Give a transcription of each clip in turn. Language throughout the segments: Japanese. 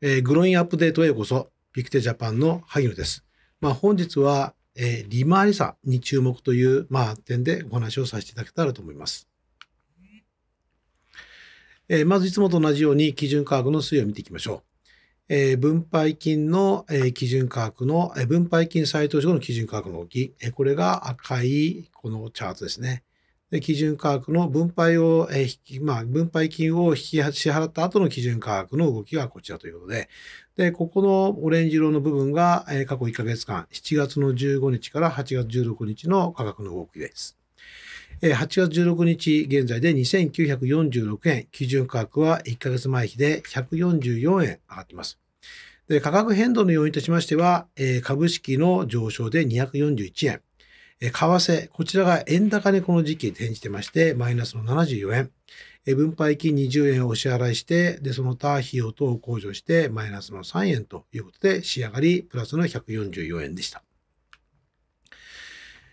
えー、グロインアップデートへようこそ、ビクテジャパンの萩野です。まあ、本日は、えー、利回り差に注目という、まあ、点でお話をさせていただけたらと思います。えー、まずいつもと同じように基準価格の推移を見ていきましょう。えー、分配金の、えー、基準価格の、えー、分配金再投資後の基準価格の動き、えー、これが赤いこのチャートですね。基準価格の分配を、えー、まあ、分配金を引き支払った後の基準価格の動きがこちらということで、で、ここのオレンジ色の部分が、え過去1ヶ月間、7月の15日から8月16日の価格の動きです。8月16日現在で2946円、基準価格は1ヶ月前比で144円上がっています。で価格変動の要因としましては、株式の上昇で241円、為替、こちらが円高にこの時期転じてまして、マイナスの74円。分配金20円をお支払いして、で、その他費用等を控除して、マイナスの3円ということで、仕上がりプラスの144円でした。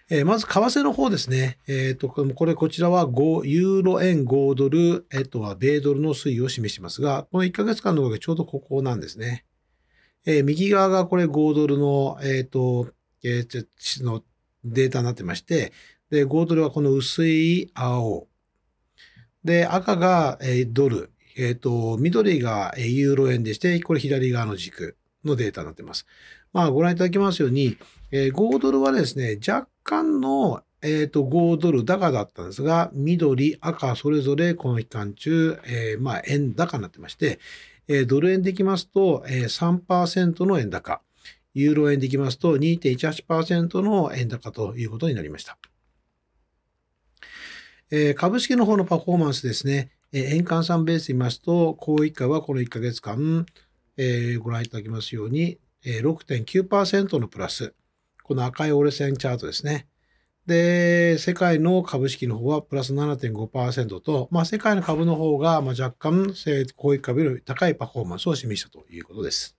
えまず、為替の方ですね。えっ、ー、と、これ、こちらは5、ユーロ円5ドル、えっ、とは米ドルの推移を示してますが、この1ヶ月間の動きちょうどここなんですね。えー、右側がこれ5ドルの、えっ、ー、と、えー、のデータになってまして、で、ゴドルはこの薄い青。で、赤が、えドル。えっ、ー、と、緑が、えユーロ円でして、これ左側の軸のデータになってます。まあ、ご覧いただきますように、え5ドルはですね、若干の、えっ、ー、と、5ドル高だったんですが、緑、赤、それぞれこの期間中、えー、まあ、円高になってまして、えドル円でいきますと、えー、3%の円高。ユーロ円でいきますと2.18%の円高ということになりました。え株式の方のパフォーマンスですね。え円換算ベースで見ますと、高一回はこの1ヶ月間、えー、ご覧いただきますように、えー、6.9%のプラス。この赤い折れ線チャートですね。で、世界の株式の方はプラス7.5%と、まあ、世界の株の方が若干、高位株より高いパフォーマンスを示したということです。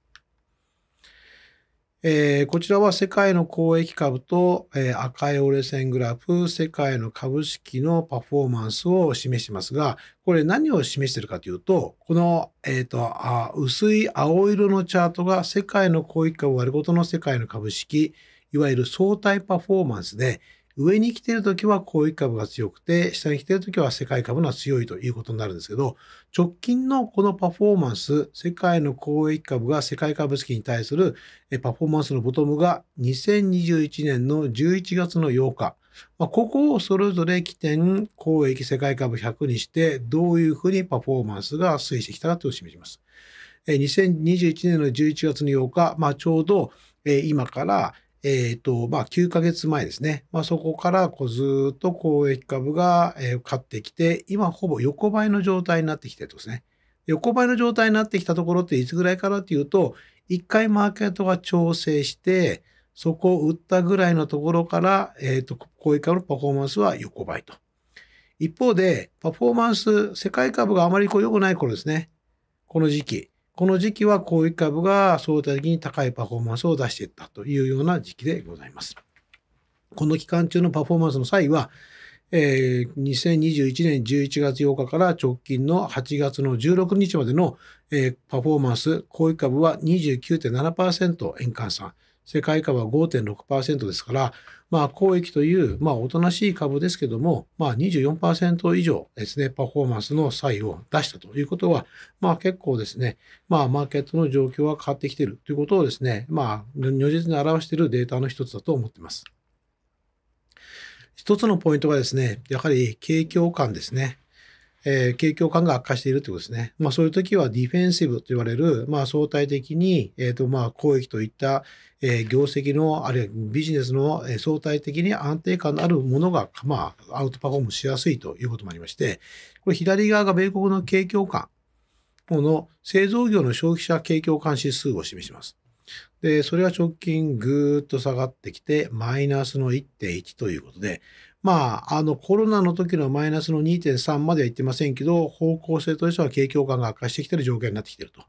えー、こちらは世界の公益株と、えー、赤い折れ線グラフ、世界の株式のパフォーマンスを示しますが、これ何を示しているかというと、この、えーと、あ薄い青色のチャートが世界の公益株割るごとの世界の株式、いわゆる相対パフォーマンスで、上に来ているときは広域株が強くて、下に来ているときは世界株が強いということになるんですけど、直近のこのパフォーマンス、世界の広域株が世界株式に対するパフォーマンスのボトムが2021年の11月の8日、ここをそれぞれ起点、公益世界株100にして、どういうふうにパフォーマンスが推移してきたかというを示します。2021年の11月の8日、まあ、ちょうど今からえっ、ー、と、まあ、9ヶ月前ですね。まあ、そこからこうずっと公益株が、えー、買ってきて、今ほぼ横ばいの状態になってきてるとですね。横ばいの状態になってきたところっていつぐらいからっていうと、一回マーケットが調整して、そこを売ったぐらいのところから、えっ、ー、と、公益株のパフォーマンスは横ばいと。一方で、パフォーマンス、世界株があまりこう良くない頃ですね。この時期。この時期は広域株が相対的に高いパフォーマンスを出していったというような時期でございます。この期間中のパフォーマンスの際は、えー、2021年11月8日から直近の8月の16日までの、えー、パフォーマンス、広域株は29.7%円換算。世界株は5.6%ですから、まあ、公益という、まあ、おとなしい株ですけども、まあ24、以上ですね、パフォーマンスの差異を出したということは、まあ、結構ですね、まあ、マーケットの状況は変わってきているということをですね、まあ、如実に表しているデータの一つだと思っています。一つのポイントはですね、やはり景況感ですね。えー、景況感が悪化しているということですね。まあ、そういう時はディフェンシブと言われる、まあ、相対的に、えっ、ー、と、まあ、公益といった、えー、業績の、あるいはビジネスの、相対的に安定感のあるものが、まあ、アウトパフォームしやすいということもありまして、これ左側が米国の景況感、この製造業の消費者景況感指数を示します。で、それが直近ぐーっと下がってきて、マイナスの1.1ということで、まあ、あの、コロナの時のマイナスの2.3まではいってませんけど、方向性としては景況感が悪化してきてる状況になってきてると。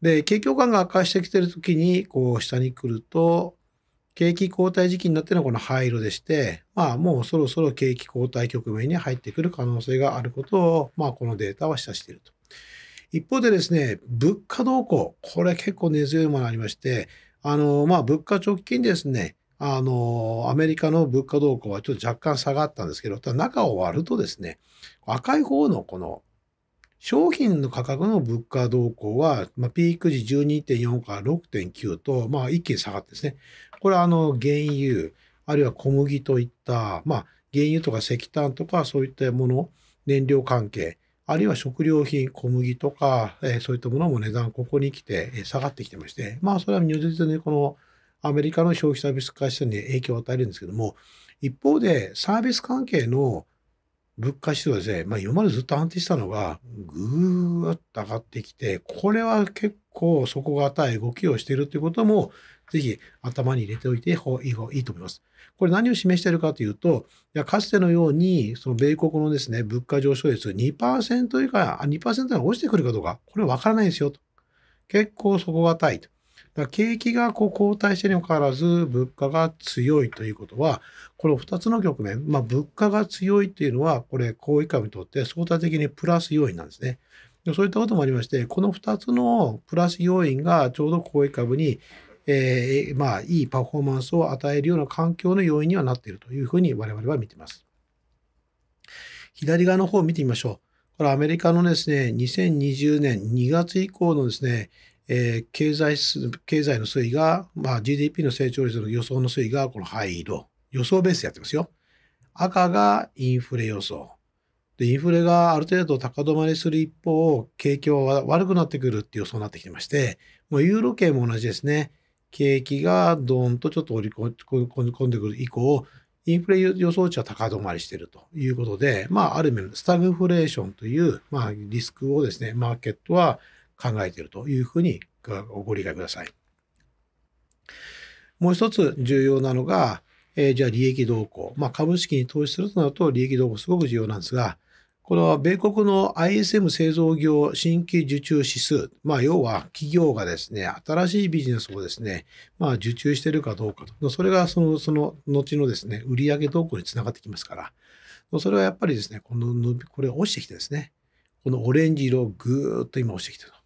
で、景況感が悪化してきてる時に、こう、下に来ると、景気後退時期になってるのはこの灰色でして、まあ、もうそろそろ景気後退局面に入ってくる可能性があることを、まあ、このデータは示唆していると。一方でですね、物価動向、これ結構根強いものありまして、あの、まあ、物価直近ですね、あの、アメリカの物価動向はちょっと若干下がったんですけど、ただ中を割るとですね、赤い方のこの商品の価格の物価動向は、まあ、ピーク時12.4から6.9と、まあ一気に下がってですね、これはあの原油、あるいは小麦といった、まあ原油とか石炭とかそういったもの、燃料関係、あるいは食料品、小麦とか、えー、そういったものも値段、ここに来て、下がってきてまして、まあ、それは如実にこのアメリカの消費サービス会社に影響を与えるんですけども、一方でサービス関係の物価指数はですね、まあ、今までずっと安定したのが、ぐーっと上がってきて、これは結構底堅い動きをしているということも、ぜひ頭に入れておいていいと思います。これ何を示しているかというと、いやかつてのように、その米国のですね、物価上昇率2%以下、2%が落ちてくるかどうか、これはわからないですよと。結構底堅いと。だ景気がこう後退してにもかかわらず、物価が強いということは、この2つの局面、まあ、物価が強いというのは、これ、高位株にとって相対的にプラス要因なんですね。そういったこともありまして、この2つのプラス要因がちょうど高位株に、えー、まあ、いいパフォーマンスを与えるような環境の要因にはなっているというふうに我々は見ています。左側の方を見てみましょう。これアメリカのですね、2020年2月以降のですね、えー、経済経済の推移が、まあ、GDP の成長率の予想の推移がこの灰色、予想ベースでやってますよ。赤がインフレ予想。で、インフレがある程度高止まりする一方、景気は悪くなってくるっていう予想になってきてまして、もうユーロ圏も同じですね。景気がどんとちょっと織り込んでくる以降、インフレ予想値は高止まりしているということで、まあ、ある意味、スタグフレーションという、まあ、リスクをですね、マーケットは考えているというふうにご理解ください。もう一つ重要なのが、えー、じゃあ利益動向。まあ、株式に投資するとなると利益動向すごく重要なんですが、これは米国の ISM 製造業新規受注指数。まあ、要は企業がですね、新しいビジネスをですね、まあ、受注しているかどうかと。それがその、その後のですね、売上動向につながってきますから。それはやっぱりですね、この、これ落ちてきてですね、このオレンジ色をぐーっと今落ちてきてると。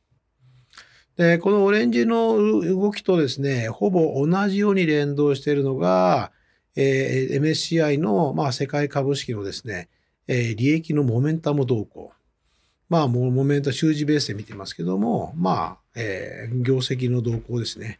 で、このオレンジの動きとですね、ほぼ同じように連動しているのが、えー、MSCI の、まあ、世界株式のですね、えー、利益のモメンタム動向。まあ、モメンタ、習字ベースで見てますけども、まあ、えー、業績の動向ですね。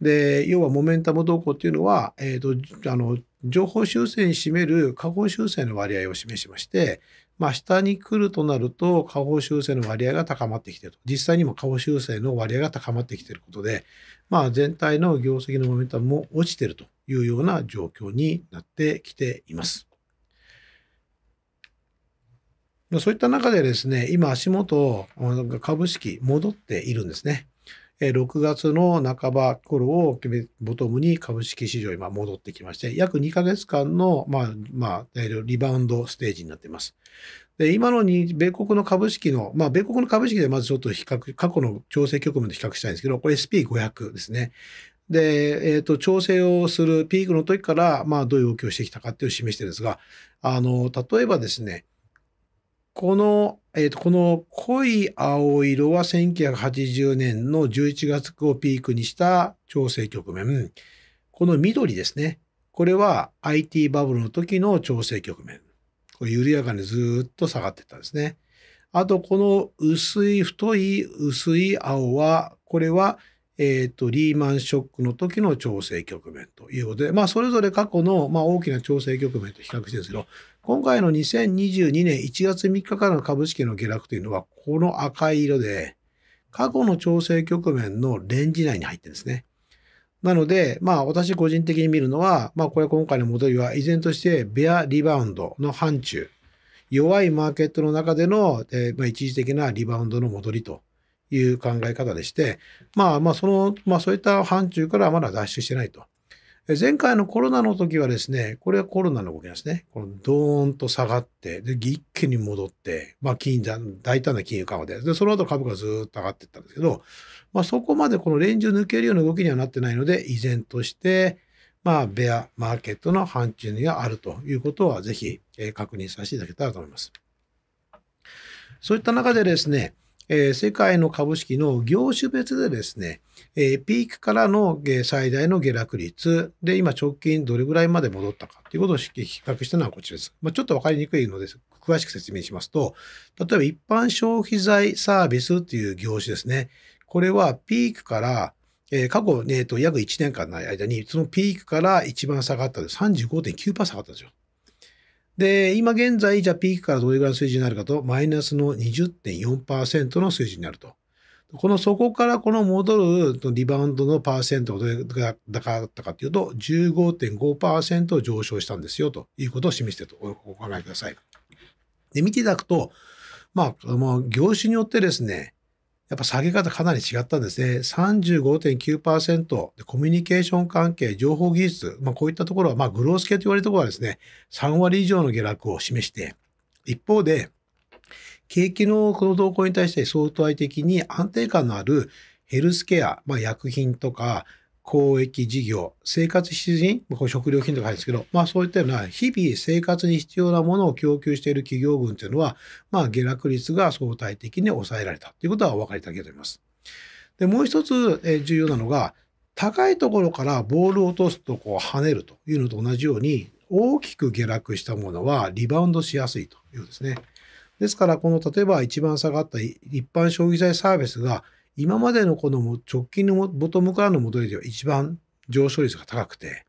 で、要はモメンタム動向っていうのは、えっ、ー、と、あの、情報修正に占める下方修正の割合を示しまして、まあ、下に来るとなると、下方修正の割合が高まってきてると。実際にも下方修正の割合が高まってきていることで、まあ、全体の業績のモメンタムも落ちてるというような状況になってきています。そういった中でですね、今足元、株式戻っているんですね。6月の半ば頃をボトムに株式市場今戻ってきまして、約2ヶ月間の、まあ、まあ、リバウンドステージになっています。で、今のに、米国の株式の、まあ、米国の株式でまずちょっと比較、過去の調整局面で比較したいんですけど、これ SP500 ですね。で、えっ、ー、と、調整をするピークの時から、まあ、どういう動きをしてきたかっていうのを示してるんですが、あの、例えばですね、このえー、とこの濃い青色は1980年の11月をピークにした調整局面。この緑ですね。これは IT バブルの時の調整局面。これ緩やかにずっと下がってったんですね。あと、この薄い、太い薄い青は、これはえっ、ー、と、リーマンショックの時の調整局面ということで、まあ、それぞれ過去の、まあ、大きな調整局面と比較してるんですけど、今回の2022年1月3日からの株式の下落というのは、この赤い色で、過去の調整局面のレンジ内に入ってるんですね。なので、まあ私個人的に見るのは、まあこれ今回の戻りは依然としてベアリバウンドの範疇、弱いマーケットの中での、えー、まあ、一時的なリバウンドの戻りという考え方でして、まあまあその、まあそういった範疇からはまだ脱出してないと。前回のコロナの時はですね、これはコロナの動きなんですね。このドーンと下がって、で、一気に戻って、まあ金、大胆な金融緩和で、で、その後株価がずっと上がっていったんですけど、まあそこまでこのレンジを抜けるような動きにはなってないので、依然として、まあ、ベアマーケットの範疇にはあるということは、ぜひ確認させていただけたらと思います。そういった中でですね、えー、世界の株式の業種別でですね、えー、ピークからの最大の下落率で、今直近どれぐらいまで戻ったかということを比較したのはこちらです。まあ、ちょっとわかりにくいのです。詳しく説明しますと、例えば一般消費財サービスという業種ですね。これはピークから、えー、過去、ね、と約1年間の間に、そのピークから一番下がったで35.9%下がったんですよ。で、今現在、じゃあピークからどれぐらいの水準になるかと、マイナスの20.4%の水準になると。このそこからこの戻るリバウンドのパーセントがどれ高かったかというと、15.5%上昇したんですよということを示してとお考えください。で、見ていただくと、まあ、まあ、業種によってですね、やっぱ下げ方かなり違ったんですね。35.9%で、コミュニケーション関係、情報技術、まあ、こういったところは、まあ、グロース系と言われるところはですね、3割以上の下落を示して、一方で、景気のこの動向に対して相対的に安定感のあるヘルスケア、まあ、薬品とか、公益事業、生活必需品、食料品とかあるんですけど、まあそういったような日々生活に必要なものを供給している企業群というのは、まあ下落率が相対的に抑えられたということはお分かりいただけると思います。で、もう一つ、重要なのが、高いところからボールを落とすとこう跳ねるというのと同じように、大きく下落したものはリバウンドしやすいというですね。ですから、この例えば一番下がった一般消費財サービスが今までのこの直近のボトムからの戻りでは一番上昇率が高くて、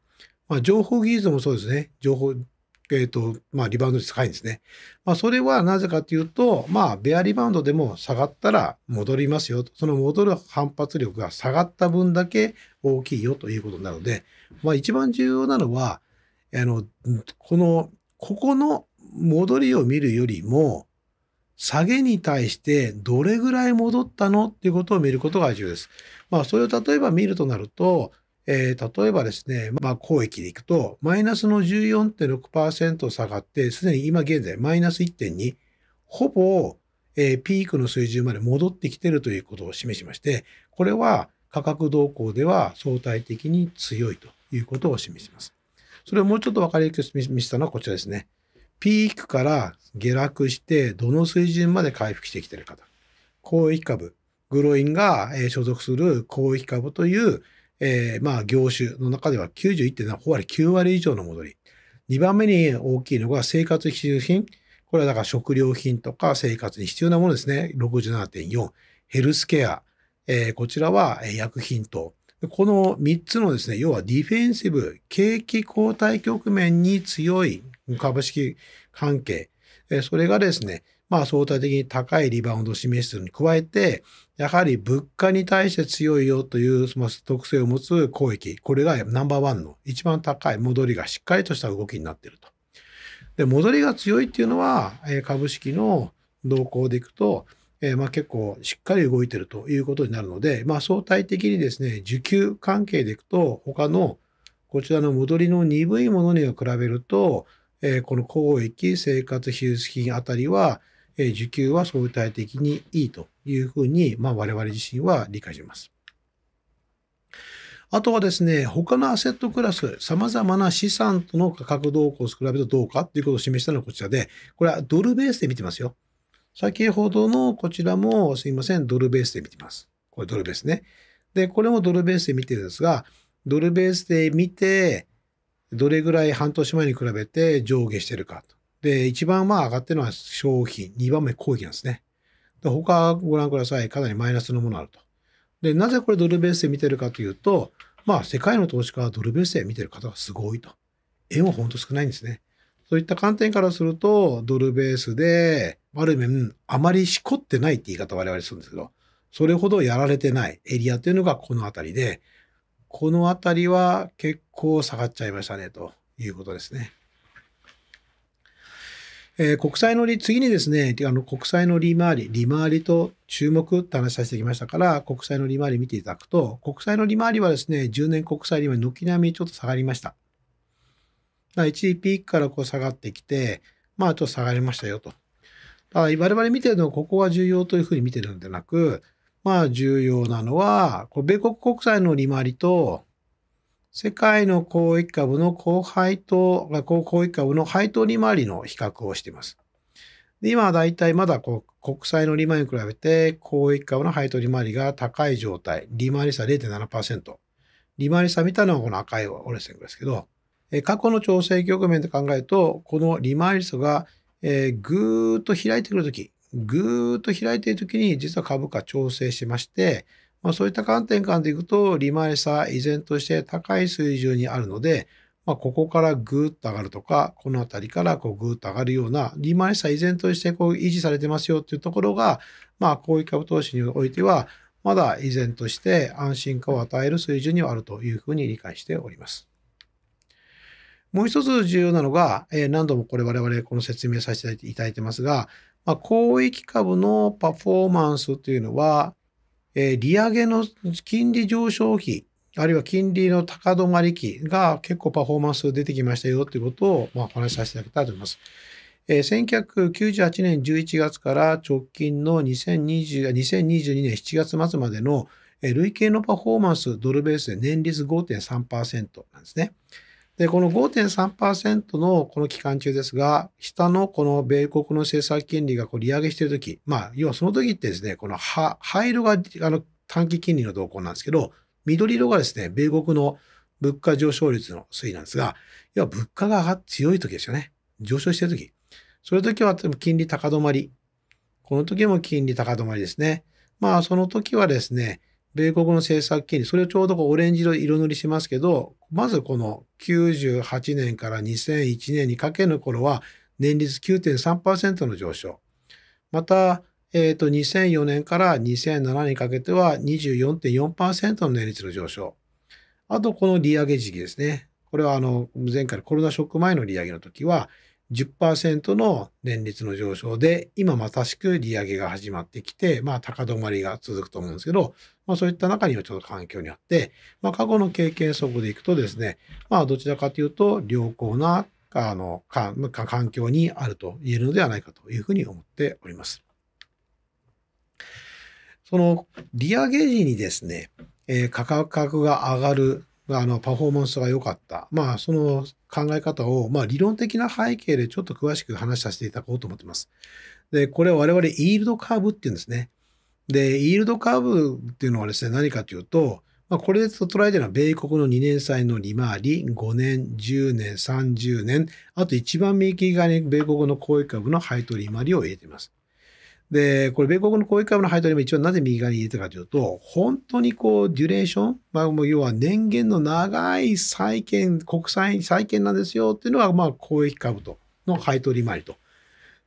まあ、情報技術もそうですね。情報、えっ、ー、と、まあ、リバウンド率高いんですね。まあ、それはなぜかというと、まあ、ベアリバウンドでも下がったら戻りますよ。その戻る反発力が下がった分だけ大きいよということなので、まあ、一番重要なのは、あの、この、ここの戻りを見るよりも、下げに対してどれぐらい戻ったのっていうことを見ることが重要です。まあ、それを例えば見るとなると、えー、例えばですね、まあ、公益でいくと、マイナスの14.6%下がって、すでに今現在、マイナス1.2、ほぼ、えー、ピークの水準まで戻ってきてるということを示しまして、これは価格動向では相対的に強いということを示します。それをもうちょっと分かりやすく見せたのはこちらですね。ピークから下落して、どの水準まで回復してきてるかと。広域株、グロインが所属する広域株という、えー、まあ業種の中では91.7割、9割以上の戻り。2番目に大きいのが生活必需品。これはだから食料品とか生活に必要なものですね。67.4。ヘルスケア。えー、こちらは薬品等。この3つのですね、要はディフェンシブ、景気後退局面に強い株式関係、それがですね、まあ相対的に高いリバウンドを示しているに加えて、やはり物価に対して強いよという、特性を持つ公益、これがナンバーワンの一番高い戻りがしっかりとした動きになっていると。で、戻りが強いっていうのは、株式の動向でいくと、えー、まあ結構しっかり動いているということになるので、まあ相対的にですね、需給関係でいくと、他のこちらの戻りの鈍いものに比べると、えー、この公益、生活必需品あたりは、えー、需給は相対的にいいというふうに、まあ、我々自身は理解します。あとはですね、他のアセットクラス、様々な資産との価格動向を比べるとどうかということを示したのはこちらで、これはドルベースで見てますよ。先ほどのこちらもすいません、ドルベースで見てます。これドルベースね。で、これもドルベースで見てるんですが、ドルベースで見て、どれぐらい半年前に比べて上下してるかと。で、一番まあ上がってるのは商品、二番目攻撃なんですね。で他ご覧ください。かなりマイナスのものあると。で、なぜこれドルベースで見てるかというと、まあ世界の投資家はドルベースで見てる方がすごいと。円はほんと少ないんですね。そういった観点からすると、ドルベースで、ある面、あまりしこってないって言い方我々するんですけど、それほどやられてないエリアというのがこのあたりで、この辺りは結構下がっちゃいましたねということですね。えー、国債の利、次にですね、あの国債の利回り、利回りと注目って話させてきましたから、国債の利回り見ていただくと、国債の利回りはですね、10年国債利回り、軒並みちょっと下がりました。だから一時ピークからこう下がってきて、まあちょっと下がりましたよと。ただ、我々見てるのは、ここが重要というふうに見てるんでなく、まあ重要なのは、米国国債の利回りと、世界の広域株の高配当、広域株の配当利回りの比較をしています。で今はだいたいまだこう国債の利回りに比べて、広域株の配当利回りが高い状態、利回り差0.7%。利回り差見たのはこの赤い折れ線ですけど、過去の調整局面で考えると、この利回り差が、ぐーっと開いてくるとき、ぐーっと開いている時に実は株価調整しまして、まあ、そういった観点からでいくと利回り差依然として高い水準にあるので、まあ、ここからぐーっと上がるとかこの辺りからこうぐーっと上がるような利回り差依然としてこう維持されてますよっていうところが、まあ、こういう株投資においてはまだ依然として安心感を与える水準にはあるというふうに理解しております。もう一つ重要なのが、え何度もこれ我々この説明させていただいてますが、まあ、株のパフォーマンスというのは、えー、利上げの金利上昇期、あるいは金利の高止まり期が結構パフォーマンス出てきましたよということを、まあ、お話しさせていただきたいと思います。えー、1998年11月から直近の2020 2022年7月末までの累計のパフォーマンス、ドルベースで年率5.3%なんですね。で、この5.3%のこの期間中ですが、下のこの米国の政策金利がこう利上げしてるとき、まあ、要はその時ってですね、この灰色があの短期金利の動向なんですけど、緑色がですね、米国の物価上昇率の推移なんですが、要は物価が強い時ですよね。上昇してる時。そういう時は金利高止まり。この時も金利高止まりですね。まあ、その時はですね、米国の政策金利、それをちょうどオレンジ色色塗りしますけど、まずこの98年から2001年にかけの頃は、年率9.3%の上昇。また、えっ、ー、と、2004年から2007年にかけては24.4%の年率の上昇。あと、この利上げ時期ですね。これは、あの、前回のコロナショック前の利上げの時は、10%の年率の上昇で、今まさしく利上げが始まってきて、まあ高止まりが続くと思うんですけど、まあそういった中にはちょっと環境にあって、まあ過去の経験則でいくとですね、まあどちらかというと良好なあの環境にあると言えるのではないかというふうに思っております。その利上げ時にですね、えー、価格が上がるあの、パフォーマンスが良かった。まあ、その考え方を、まあ、理論的な背景でちょっと詳しく話させていただこうと思っています。で、これは我々、イールドカーブっていうんですね。で、イールドカーブっていうのはですね、何かというと、まあ、これで捉えているのは、米国の2年債の利回り、5年、10年、30年、あと一番右側に米国の公益株の配当利回りを入れています。で、これ、米国の公益株の配当にも一応なぜ右側に入れたかというと、本当にこう、デュレーション、まあ、もう要は年限の長い債券、国債債券なんですよっていうのが、まあ、公益株との配当利回りと。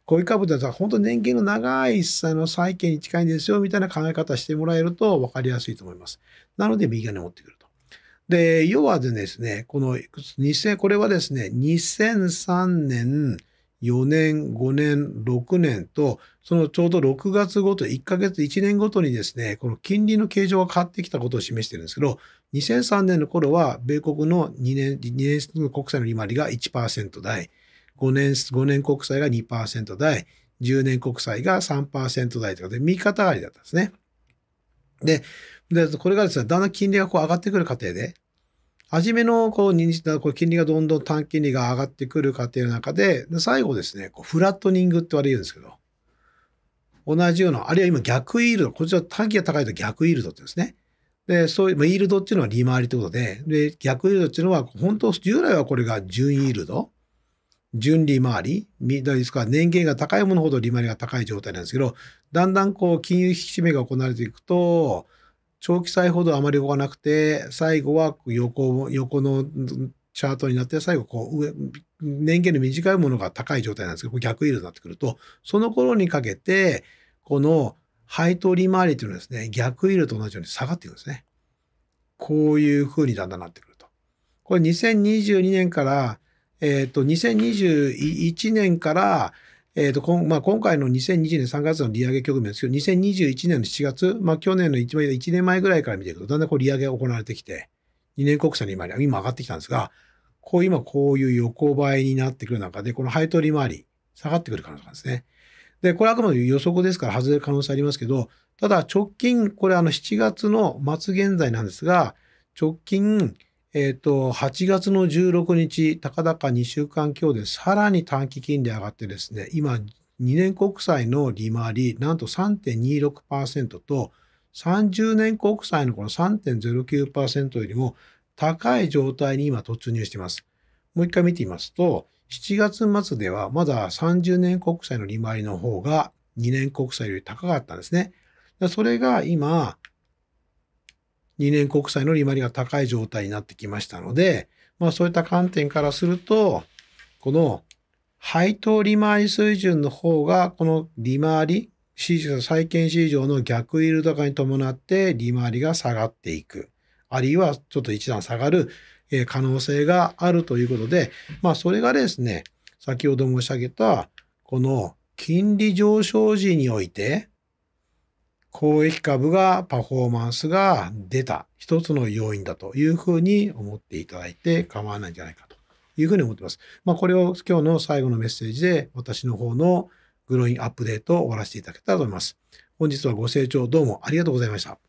公益株って本当に年限の長い債券に近いんですよみたいな考え方してもらえると分かりやすいと思います。なので、右側に持ってくると。で、要はですね、この2000、これはですね、2003年、4年、5年、6年と、そのちょうど6月ごと、1ヶ月、1年ごとにですね、この金利の形状が変わってきたことを示してるんですけど、2003年の頃は、米国の2年、2年国債の利回りが1%台、5年、5年国債が2%台、10年国債が3%台とかで、右肩上がりだったんですね。で、でこれがですね、だんだん金利がこう上がってくる過程で、初めのこうこう金利がどんどん短金利が上がってくる過程の中で、最後ですね、こうフラットニングって言われるんですけど、同じような、あるいは今逆イールド、こちら短期が高いと逆イールドってですね。で、そういう、まあ、イールドっていうのは利回りということで、で、逆イールドっていうのは、本当、従来はこれが純イールド、純利回り、ですから年限が高いものほど利回りが高い状態なんですけど、だんだんこう、金融引き締めが行われていくと、長期債ほどあまり動かなくて、最後は横横のチャートになって、最後こう上、年限の短いものが高い状態なんですけど、逆イールになってくると、その頃にかけて、この配当利回りというのはですね、逆イールと同じように下がっていくんですね。こういうふうにだんだんなってくると。これ2022年から、えっ、ー、と、2021年から、えーとまあ、今回の2020年3月の利上げ局面ですけど、2021年の7月、まあ、去年の 1, 1年前ぐらいから見ていくと、だんだんこう利上げが行われてきて、2年国債の今、今上がってきたんですが、こう今こういう横ばいになってくる中で、この配当利回り、下がってくる可能性があるんですね。で、これはあくまで予測ですから外れる可能性ありますけど、ただ直近、これあの7月の末現在なんですが、直近、えっ、ー、と、8月の16日、高々2週間強でさらに短期金利上がってですね、今、2年国債の利回り、なんと3.26%と、30年国債のこの3.09%よりも高い状態に今突入しています。もう一回見てみますと、7月末ではまだ30年国債の利回りの方が2年国債より高かったんですね。それが今、2年国債の利回りが高い状態になってきましたので、まあそういった観点からすると、この配当利回り水準の方が、この利回り、債券市場の逆イール化に伴って利回りが下がっていく。あるいはちょっと一段下がる可能性があるということで、まあそれがですね、先ほど申し上げた、この金利上昇時において、公益株がパフォーマンスが出た一つの要因だというふうに思っていただいて構わないんじゃないかというふうに思っています。まあ、これを今日の最後のメッセージで私の方のグロインアップデートを終わらせていただけたらと思います。本日はご清聴どうもありがとうございました。